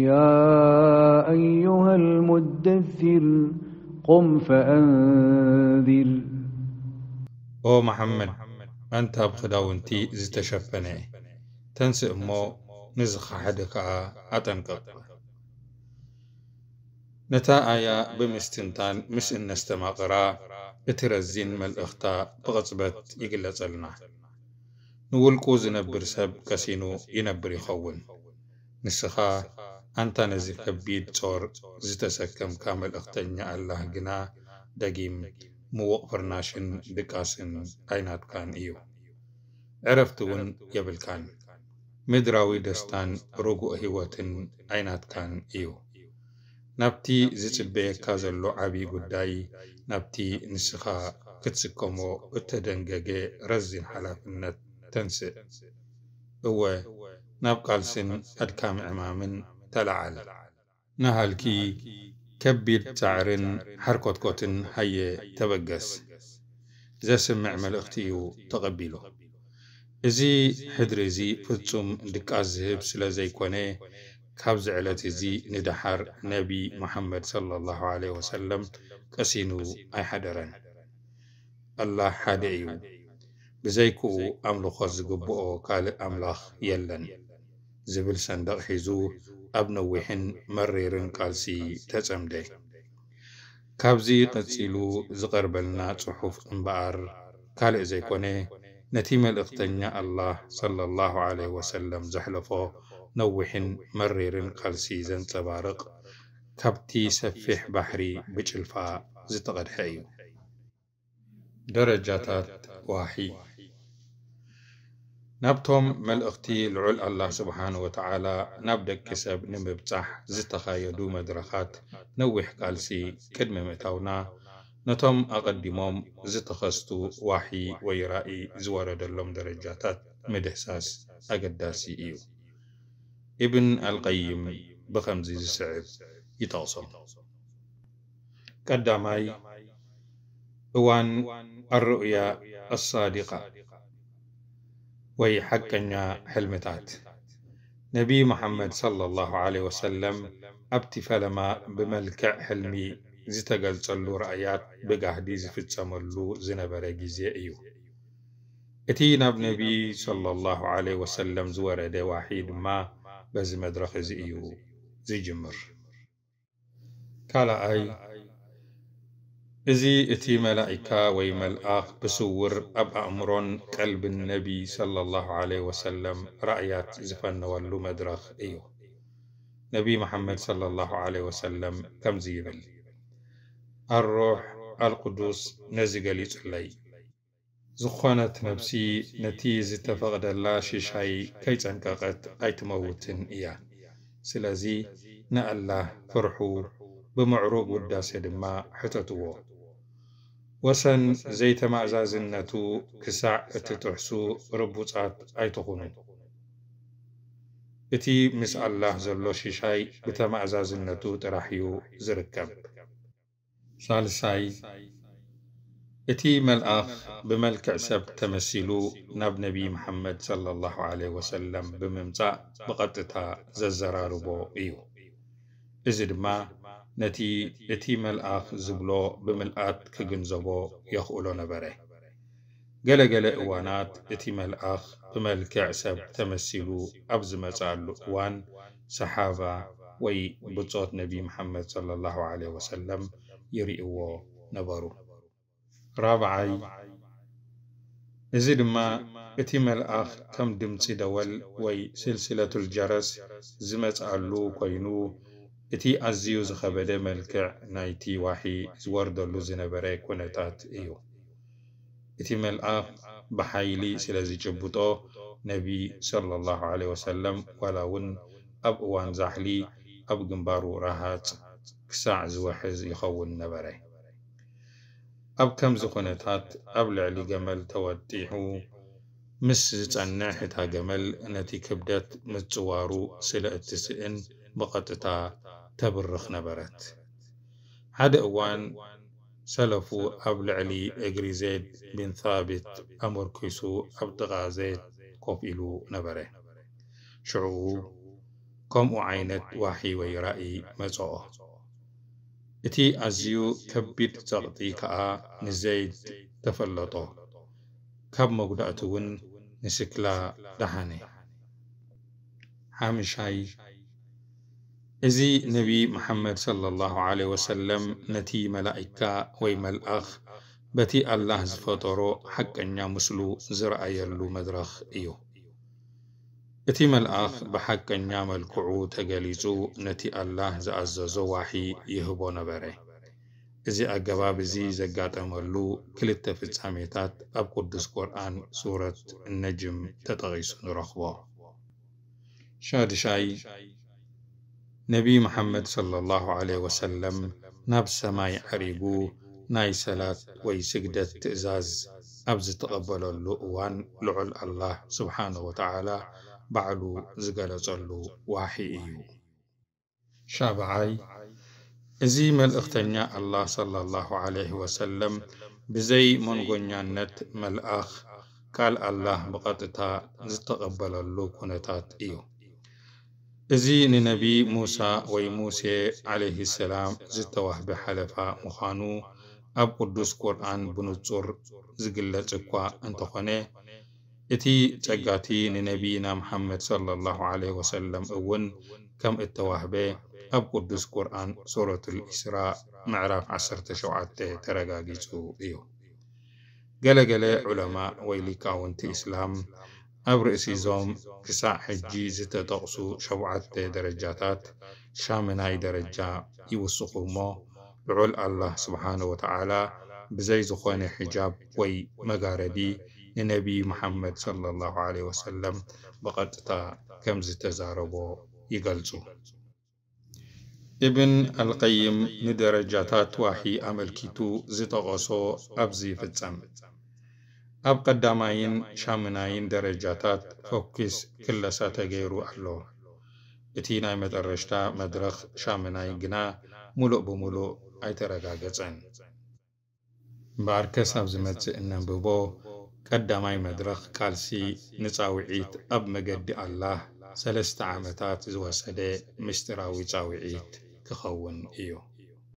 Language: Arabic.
يا أيها المدثر قم فأنذر أو محمد أنت أبخدا وانتي زتشفني تنسي أمو نزخ حدك أتنقب نتا آيا بمستنتان مش إن استماقرا اترزين مل اختا بغصبت يقلص لنا كوز نبر سب كسينو ينبر يخون نسخا አንተነ ዝከቢድ ጾር ዝተሰከም ካብ መልእኽተኛ ኣላህ ግና ደጊም ምዉቕ ፍርናሽን ድቃስን ዓይናትካን እዩ ዕረፍቲ እውን የብልካን ምድራዊ ደስታን ርጉእ ህይወትን ዓይናትካን እዩ ናብቲ ዝጽበየካ ዘሎ ዓብዪ ጉዳይ ናብቲ ንስኻ ክትስከሞ እተደንገገ ረዚን ሓላፍነት ተንስእ እወ ናብ ቃልስን ኣድካሚ ዕማምን تلعل نهالكي كبير تعرن حركة كوتن هي تبقس زسم معمل اختيو تقبيله እዚ ሕድሪ እዚ ፍጹም ድቃስ ዝህብ ስለ ዘይኮነ ካብዚ ዕለት እዚ ንድሓር ነቢ ሙሐመድ صለ ላሁ ለ ወሰለም ቀሲኑ ኣይሓደረን ኣላህ ሓደ እዩ ብዘይክኡ ኣምልኾት ዝግብኦ ካልእ ኣምላኽ የለን زبل صندق حزو اب نوحن مريرن قالسي تزمده كابزي قتيلو زقربلنا صحف انبار قال ازي كوني نتيم الاقتنيا الله صلى الله عليه وسلم زحلفو نوحن مررن قالسي زن تبارق كابتي سفح بحري بجلفا زتقد حي درجات واحد نبتم مل اختي لعل الله سبحانه وتعالى نبدك كسب نمبتح زتخايا دو مدرخات نوح قالسي كدم متاونا نتم اقدمهم زتخستو وحي ويرائي زوارد اللهم درجاتات مدحساس اقداسي ايو ابن القيم بخمزي زسعب يتاصم قدامي اوان الرؤيا الصادقة وي حقنا حلمتات نبي محمد صلى الله عليه وسلم أبتي فلما بملكع حلمي زي تقل صلو رأيات بقاهدي زي في تسملو زي نبرقي زي ايو اتينا بنبي صلى الله عليه وسلم زور ادي واحد ما بزي مدرخ زي ايو زي جمر كالا اي እዚ እቲ መላእካ ወይ መልኣኽ ብስውር ኣብ ኣእምሮን ቀልብን ነቢ ሰለ ላሁ ለ ወሰለም ራእያት ዝፈነወሉ መድረኽ እዩ ነቢ መሐመድ ሰለ ላሁ ለ ወሰለም ከምዚ ይብል ኣሩሕ ኣልቅዱስ ነዚ ገሊጹለይ ዝኾነት ነብሲ ነቲ ዝተፈቕደላ ሽሻይ ከይጸንቀቐት ኣይትመውትን እያ ስለዚ ንኣላህ ፍርሑ بمعروب وداسي دما حتتوو وسن زيت معزازنتو كسع اتتحسو ربوطات ايتخونو اتي مس الله زلو شيشاي بتمعزازنتو ترحيو زركب سالساي اتي ملأخ بملك سب تمثيلو نب نبي محمد صلى الله عليه وسلم بممتع بقطتها ززرارو بو ايو ازد ما نتی اتی مل آخ زبلو بملعت کجنزبو یخولو نبره. جله جله اوانات اتی مل آخ بمل کعسب تمسیلو ابز مزعل وان صحابة وي بطوت نبي محمد صلى الله عليه وسلم يريئو نبرو. رابعي ازيد ما اتيم آخ كم دمتي دوال وي سلسلة الجرس زمت علو كوينو እቲ ኣዝዩ ዝኸበደ መልክዕ ናይቲ ዋሒ ዝወርደሉ ዝነበረ ኩነታት እዩ እቲ መልኣኽ ብሓይሊ ስለ ዝጭብጦ ነቢይ ሰለ ላሁ ለ ወሰለም ዋላ እውን ኣብ እዋን ዛሕሊ ኣብ ግንባሩ ረሃፅ ክሳዕ ዝውሕዝ ይኸውን ነበረ ኣብ ከምዚ ኩነታት ኣብ ልዕሊ ገመል ተወጢሑ ምስ ዝጸንዕ እታ ገመል ነቲ ክብደት ምጽዋሩ ስለ እትስእን ብቐጥታ تبرخ نبرت حد اوان سلفو أبل علي إجري زيد بن ثابت أمر كيسو أبدغا زيد قف إلو نبره شعو كم أعينت وحي ويرائي مزعو إتي أزيو كبت تغطي كأ نزيد تفلطو كب مقدعتون نسكلا دحاني حامشاي እዚ ነቢይ መሐመድ ሰለ ላሁ ለ ወሰለም ነቲ መላእካ ወይ መልአኽ በቲ ኣላህ ዝፈጠሮ ሓቀኛ ምስሉ ዝረኣየሉ መድረኽ እዩ እቲ መልኣኽ ብሓቀኛ መልክዑ ተገሊጹ ነቲ ኣላህ ዝኣዘዞ ዋሒ ይህቦ ነበረ እዚ ኣገባብ እዚ ዘጋጠመሉ ክልተ ፍጻሜታት ኣብ ቅዱስ ቁርኣን ሱረት እነጅም ተጠቒሱ ንረኽቦ ሻድሻይ نبي محمد صلى الله عليه وسلم نفس ما يعربو ناي صلاة ويسجد التئزاز أبز تقبل اللؤوان لعل الله سبحانه وتعالى بعلو زقل صلو واحي شابعي إزي مل الله صلى الله عليه وسلم بزي منغنيا نت مل أخ قال الله بقطتا زتقبل اللو إيو እዚ ንነቢይ ሙሳ ወይ ሙሴ ዓለይህ ሰላም ዝተዋህበ ሓለፋ ምዃኑ ኣብ ቅዱስ ቁርኣን ብንጹር ዝግለጽ እኳ እንተኾነ እቲ ጸጋቲ ንነቢይና መሐመድ صለ ላሁ ለ ወሰለም እውን ከም እተዋህበ ኣብ ቅዱስ ቁርኣን ሱረት ልእስራ ምዕራፍ 17 ተረጋጊጹ እዩ ገለገለ ዑለማ ወይ ሊቃውንቲ እስላም أبر إسيزوم كسا حجي زيتا تقصو شوعة درجاتات شامناي درجة يوسقو مو بعل الله سبحانه وتعالى بزي زخواني حجاب وي مغاردي لنبي محمد صلى الله عليه وسلم بقد تا كم زيتا زاربو يقلزو ابن القيم ندرجاتات واحي عمل كيتو زيتا قصو أبزي فتسامت ኣብ ቀዳማይን ሻሙናይን ደረጃታት ፎኪስ ክለሳ ተገይሩ ኣሎ እቲ ናይ መጠረሽታ መድረኽ ሻሙናይ ግና ሙሉእ ብምሉእ ኣይተረጋገፀን ባርከስ ኣብ ዝመፅእ እነንብቦ ቀዳማይ መድረኽ ቃልሲ ንፃውዒት ኣብ መገዲ ኣላህ ሰለስተ ዓመታት ዝወሰደ ምስጢራዊ ፃውዒት ክኸውን እዩ